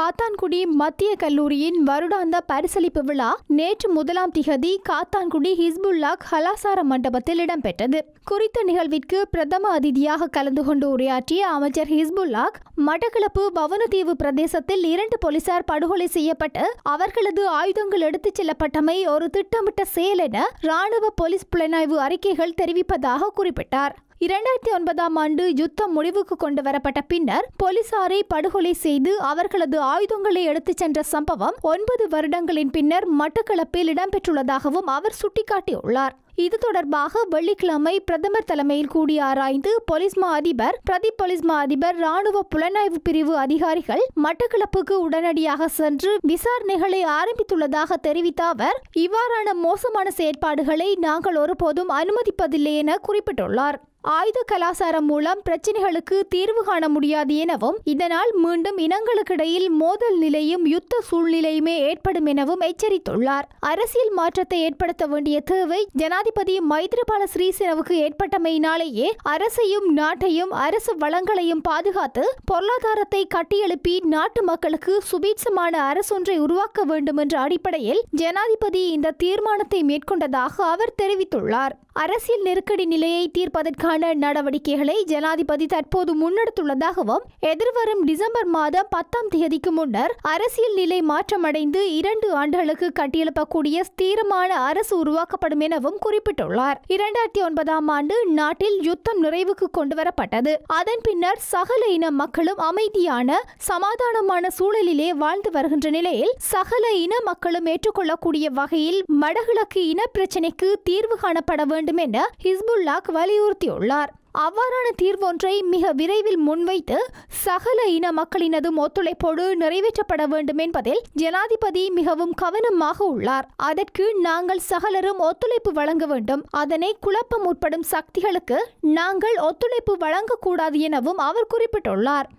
காத்தான்குடி மத்திய கல்லூரியின் வருடாந்த பரிசளிப்பு விழா நேற்று முதலாம் திகதி காத்தான்குடி ஹிஸ்புல்லாக் ஹலாசார மண்டபத்தில் இடம்பெற்றது குறித்த நிகழ்விற்கு பிரதம அதிதியாக கலந்து கொண்டு உரையாற்றிய அமைச்சர் ஹிஸ்புல்லாக் மடகிழப்பு வவுனதீவு பிரதேசத்தில் இரண்டு போலீசார் படுகொலை செய்யப்பட்டு அவர்களது ஆயுதங்கள் எடுத்துச் செல்லப்பட்டமை ஒரு திட்டமிட்ட செயல் என ராணுவ போலீஸ் புலனாய்வு அறிக்கைகள் தெரிவிப்பதாக குறிப்பிட்டார் இரண்டாயிரத்தி ஒன்பதாம் ஆண்டு யுத்தம் முடிவுக்கு கொண்டு வரப்பட்ட பின்னர் போலீசாரை படுகொலை செய்து அவர்களது ஆயுதங்களை எடுத்துச் சென்ற சம்பவம் ஒன்பது வருடங்களின் பின்னர் மட்டக்களப்பில் இடம்பெற்றுள்ளதாகவும் அவர் சுட்டிக்காட்டியுள்ளார் இது தொடர்பாக வெள்ளிக்கிழமை பிரதமர் தலைமையில் கூடி ஆராய்ந்து பொலிஸ்மா அதிபர் பிரதி பொலிஸ்மா அதிபர் ராணுவ புலனாய்வு பிரிவு அதிகாரிகள் மட்டக்களப்புக்கு உடனடியாக சென்று விசாரணைகளை ஆரம்பித்துள்ளதாக தெரிவித்த அவர் இவ்வாறான மோசமான செயற்பாடுகளை நாங்கள் ஒருபோதும் அனுமதிப்பதில்லை என குறிப்பிட்டுள்ளார் ஆயுத கலாசாரம் மூலம் பிரச்சினைகளுக்கு தீர்வு காண முடியாது எனவும் இதனால் மீண்டும் இனங்களுக்கிடையில் மோதல் நிலையும் யுத்த சூழ்நிலையுமே ஏற்படும் எனவும் எச்சரித்துள்ளார் அரசியல் மாற்றத்தை ஏற்படுத்த வேண்டிய தேவை ஜனாதிபதி மைத்ரிபால ஸ்ரீசேனவுக்கு ஏற்பட்டமையினாலேயே அரசையும் நாட்டையும் அரசு வளங்களையும் பாதுகாத்து பொருளாதாரத்தை கட்டியெழுப்பி நாட்டு மக்களுக்கு சுபீட்சமான அரசொன்றை உருவாக்க வேண்டும் என்ற அடிப்படையில் ஜனாதிபதி இந்த தீர்மானத்தை மேற்கொண்டதாக அவர் தெரிவித்துள்ளார் அரசியல் நெருக்கடி நிலையை தீர்ப்பதற்கான அதற்கான நடவடிக்கைகளை ஜனாதிபதி தற்போது முன்னெடுத்துள்ளதாகவும் எதிர்வரும் டிசம்பர் மாதம் பத்தாம் தேதிக்கு முன்னர் அரசியல் நிலை மாற்றமடைந்து இரண்டு ஆண்டுகளுக்கு கட்டியெழுப்பக்கூடிய ஸ்தீரமான அரசு உருவாக்கப்படும் எனவும் குறிப்பிட்டுள்ளார் இரண்டாயிரத்தி ஒன்பதாம் ஆண்டு நாட்டில் யுத்தம் நிறைவுக்கு கொண்டுவரப்பட்டது அதன் பின்னர் சகல இன மக்களும் அமைதியான சமாதானமான சூழலிலே வாழ்ந்து வருகின்ற நிலையில் சகல இன மக்களும் ஏற்றுக்கொள்ளக்கூடிய வகையில் வடகிழக்கு இன பிரச்சினைக்கு தீர்வு காணப்பட வேண்டும் என ஹிஸ்புல்லாக் வலியுறுத்தியுள்ளார் தெரிவித்துள்ளார் அவ்வாறான தீர்வொன்றை மிக விரைவில் முன்வைத்து சகல இன மக்களினதும் ஒத்துழைப்போடு நிறைவேற்றப்பட வேண்டும் என்பதில் ஜனாதிபதி மிகவும் கவனமாக உள்ளார் அதற்கு நாங்கள் சகலரும் ஒத்துழைப்பு வழங்க வேண்டும் அதனை குழப்பம் உட்படும் சக்திகளுக்கு நாங்கள் ஒத்துழைப்பு வழங்கக்கூடாது எனவும் அவர் குறிப்பிட்டுள்ளார்